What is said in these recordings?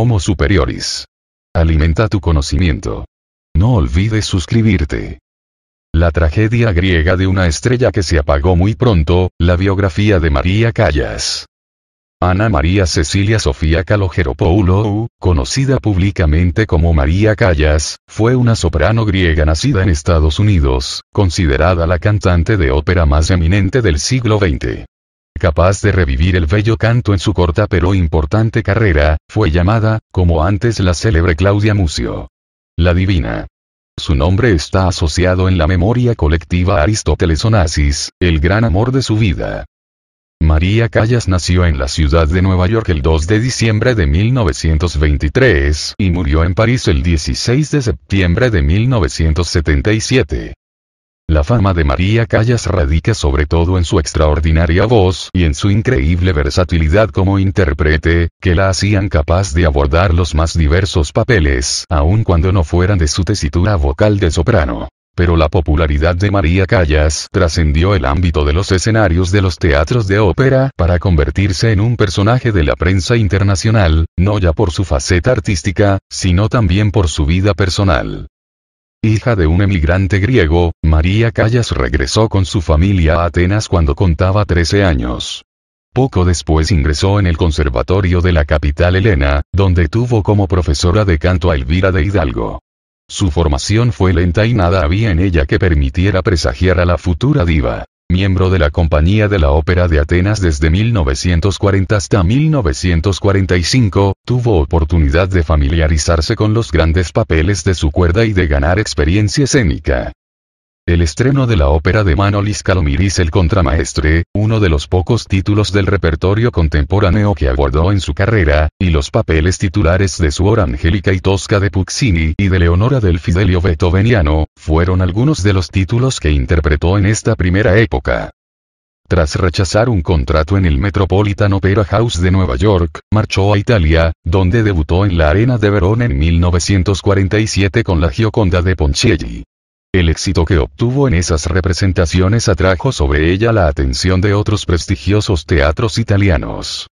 Homo Superioris. Alimenta tu conocimiento. No olvides suscribirte. La tragedia griega de una estrella que se apagó muy pronto, la biografía de María Callas. Ana María Cecilia Sofía Kalogeropoulou, conocida públicamente como María Callas, fue una soprano griega nacida en Estados Unidos, considerada la cantante de ópera más eminente del siglo XX capaz de revivir el bello canto en su corta pero importante carrera, fue llamada, como antes la célebre Claudia Mucio. La divina. Su nombre está asociado en la memoria colectiva a Aristóteles Onassis, el gran amor de su vida. María Callas nació en la ciudad de Nueva York el 2 de diciembre de 1923 y murió en París el 16 de septiembre de 1977. La fama de María Callas radica sobre todo en su extraordinaria voz y en su increíble versatilidad como intérprete, que la hacían capaz de abordar los más diversos papeles, aun cuando no fueran de su tesitura vocal de soprano. Pero la popularidad de María Callas trascendió el ámbito de los escenarios de los teatros de ópera para convertirse en un personaje de la prensa internacional, no ya por su faceta artística, sino también por su vida personal. Hija de un emigrante griego, María Callas regresó con su familia a Atenas cuando contaba 13 años. Poco después ingresó en el Conservatorio de la capital helena, donde tuvo como profesora de canto a Elvira de Hidalgo. Su formación fue lenta y nada había en ella que permitiera presagiar a la futura diva miembro de la Compañía de la Ópera de Atenas desde 1940 hasta 1945, tuvo oportunidad de familiarizarse con los grandes papeles de su cuerda y de ganar experiencia escénica. El estreno de la ópera de Manolis Calomiris El Contramaestre, uno de los pocos títulos del repertorio contemporáneo que abordó en su carrera, y los papeles titulares de Suor Angélica y Tosca de Puccini y de Leonora del Fidelio Beethoveniano, fueron algunos de los títulos que interpretó en esta primera época. Tras rechazar un contrato en el Metropolitan Opera House de Nueva York, marchó a Italia, donde debutó en la Arena de Verona en 1947 con la Gioconda de Ponchielli. El éxito que obtuvo en esas representaciones atrajo sobre ella la atención de otros prestigiosos teatros italianos.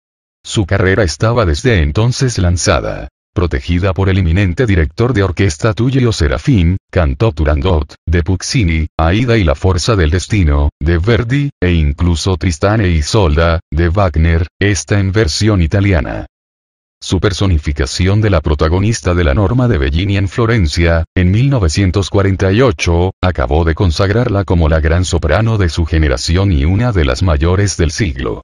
Su carrera estaba desde entonces lanzada. Protegida por el eminente director de orquesta Tullio Serafín, cantó Turandot, de Puccini, Aida y la Fuerza del Destino, de Verdi, e incluso Tristán e Isolda, de Wagner, esta en versión italiana su personificación de la protagonista de la norma de Bellini en Florencia, en 1948, acabó de consagrarla como la gran soprano de su generación y una de las mayores del siglo.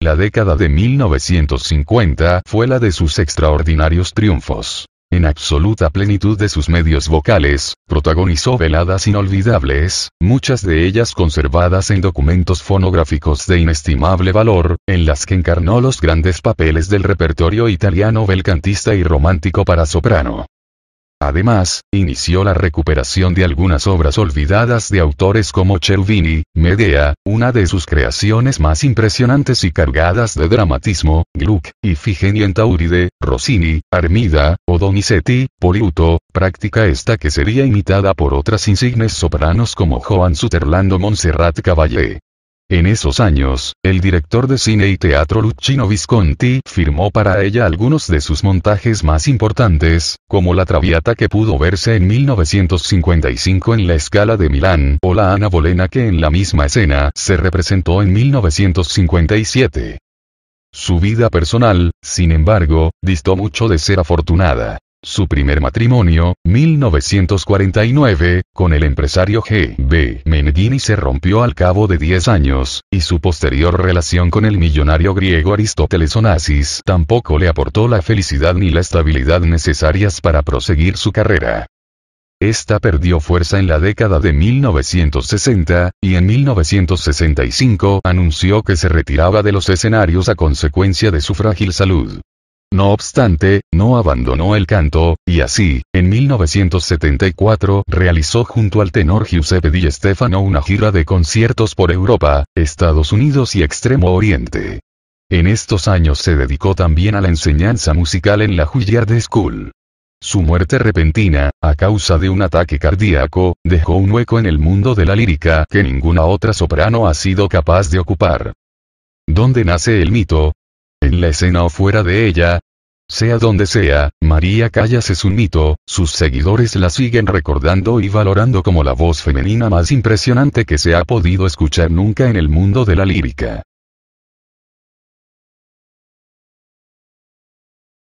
La década de 1950 fue la de sus extraordinarios triunfos. En absoluta plenitud de sus medios vocales, protagonizó veladas inolvidables, muchas de ellas conservadas en documentos fonográficos de inestimable valor, en las que encarnó los grandes papeles del repertorio italiano belcantista y romántico para soprano. Además, inició la recuperación de algunas obras olvidadas de autores como Cherubini, Medea, una de sus creaciones más impresionantes y cargadas de dramatismo, Gluck, Ifigenia en Tauride, Rossini, Armida, o Donizetti, Poliuto, práctica esta que sería imitada por otras insignes sopranos como Joan Suterlando Montserrat Caballé. En esos años, el director de cine y teatro Luchino Visconti firmó para ella algunos de sus montajes más importantes, como La Traviata que pudo verse en 1955 en la Escala de Milán, o La Ana Bolena que en la misma escena se representó en 1957. Su vida personal, sin embargo, distó mucho de ser afortunada. Su primer matrimonio, 1949, con el empresario G. B. se rompió al cabo de 10 años, y su posterior relación con el millonario griego Aristóteles Onassis tampoco le aportó la felicidad ni la estabilidad necesarias para proseguir su carrera. Esta perdió fuerza en la década de 1960, y en 1965 anunció que se retiraba de los escenarios a consecuencia de su frágil salud. No obstante, no abandonó el canto, y así, en 1974 realizó junto al tenor Giuseppe Di Stefano una gira de conciertos por Europa, Estados Unidos y Extremo Oriente. En estos años se dedicó también a la enseñanza musical en la Juilliard School. Su muerte repentina, a causa de un ataque cardíaco, dejó un hueco en el mundo de la lírica que ninguna otra soprano ha sido capaz de ocupar. ¿Dónde nace el mito? en la escena o fuera de ella. Sea donde sea, María Callas es un mito, sus seguidores la siguen recordando y valorando como la voz femenina más impresionante que se ha podido escuchar nunca en el mundo de la lírica.